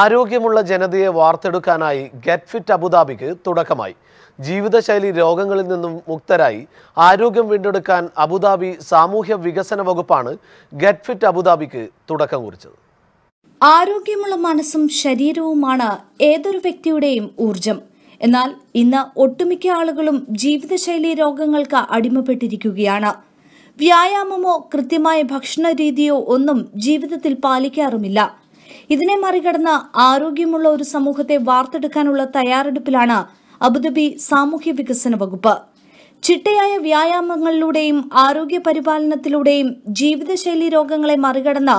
ആരോഗ്യമുള്ള ജനതയെ വാർത്തെടുക്കാനായി get fit അബുദാബിക്ക് തുടക്കമായി ജീവിതശൈലി രോഗങ്ങളിൽ നിന്നും മുക്തരായി ആരോഗ്യം വീണ്ടെടുക്കാൻ അബുദാബി സാമൂഹ്യ വികസന വകുപ്പാണ് ഗെറ്റ് ഫിറ്റ് അബുദാബിക്ക് തുടക്കം കുറിച്ചത് ആരോഗ്യമുള്ള മനസ്സും ശരീരവുമാണ് ഏതൊരു വ്യക്തിയുടെയും ഊർജം എന്നാൽ ഇന്ന് ഒട്ടുമിക്ക ആളുകളും ജീവിതശൈലി രോഗങ്ങൾക്ക് അടിമപ്പെട്ടിരിക്കുകയാണ് വ്യായാമമോ കൃത്യമായ ഭക്ഷണ രീതിയോ ഒന്നും ജീവിതത്തിൽ പാലിക്കാറുമില്ല ഇതിനെ മറികടന്ന് ആരോഗ്യമുള്ള ഒരു സമൂഹത്തെ വാർത്തെടുക്കാനുള്ള തയ്യാറെടുപ്പിലാണ് അബുദാബി സാമൂഹ്യ വികസന വകുപ്പ് ചിട്ടയായ വ്യായാമങ്ങളിലൂടെയും ആരോഗ്യ പരിപാലനത്തിലൂടെയും ജീവിതശൈലി രോഗങ്ങളെ മറികടന്ന്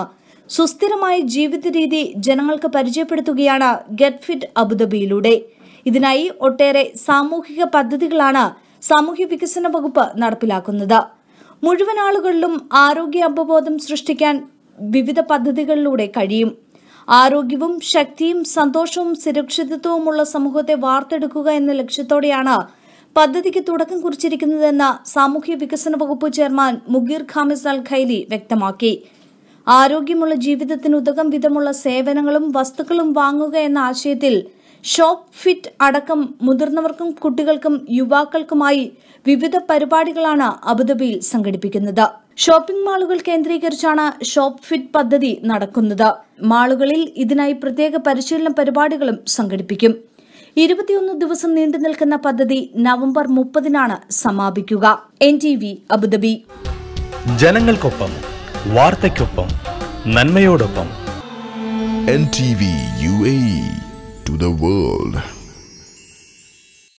സുസ്ഥിരമായ ജീവിത രീതി ജനങ്ങൾക്ക് പരിചയപ്പെടുത്തുകയാണ് ഗെറ്റ് ഫിറ്റ് അബുദാബിയിലൂടെ ഇതിനായി ഒട്ടേറെ സാമൂഹിക പദ്ധതികളാണ് സാമൂഹ്യ വികസന വകുപ്പ് നടപ്പിലാക്കുന്നത് മുഴുവൻ ആളുകളിലും ആരോഗ്യ അവബോധം സൃഷ്ടിക്കാൻ വിവിധ പദ്ധതികളിലൂടെ കഴിയും ആരോഗ്യവും ശക്തിയും സന്തോഷവും സുരക്ഷിതത്വവുമുള്ള സമൂഹത്തെ വാർത്തെടുക്കുക എന്ന ലക്ഷ്യത്തോടെയാണ് പദ്ധതിക്ക് തുടക്കം കുറിച്ചിരിക്കുന്നതെന്ന് സാമൂഹ്യ വികസന വകുപ്പ് ചെയർമാൻ മുഗീർ ഖാമിസ് അൽ ഖൈലി വ്യക്തമാക്കി ആരോഗ്യമുള്ള ജീവിതത്തിന് ഉതകം വിധമുള്ള സേവനങ്ങളും വസ്തുക്കളും വാങ്ങുക എന്ന ആശയത്തിൽ ഷോപ്പ് ഫിറ്റ് അടക്കം മുതിർന്നവർക്കും കുട്ടികൾക്കും യുവാക്കൾക്കുമായി വിവിധ പരിപാടികളാണ് അബുദാബിയിൽ സംഘടിപ്പിക്കുന്നത് ഷോപ്പിംഗ് മാളുകൾ കേന്ദ്രീകരിച്ചാണ് ഷോപ്പ് ഫിറ്റ് പദ്ധതി നടക്കുന്നത് മാളുകളിൽ ഇതിനായി പ്രത്യേക പരിശീലന പരിപാടികളും സംഘടിപ്പിക്കും ഇരുപത്തിയൊന്ന് ദിവസം നീണ്ടു നിൽക്കുന്ന പദ്ധതി നവംബർ മുപ്പതിനാണ് സമാപിക്കുക എൻ ടി വി അബുദാബി ജനങ്ങൾക്കൊപ്പം വാർത്തയ്ക്കൊപ്പം നന്മയോടൊപ്പം N T V U A to the world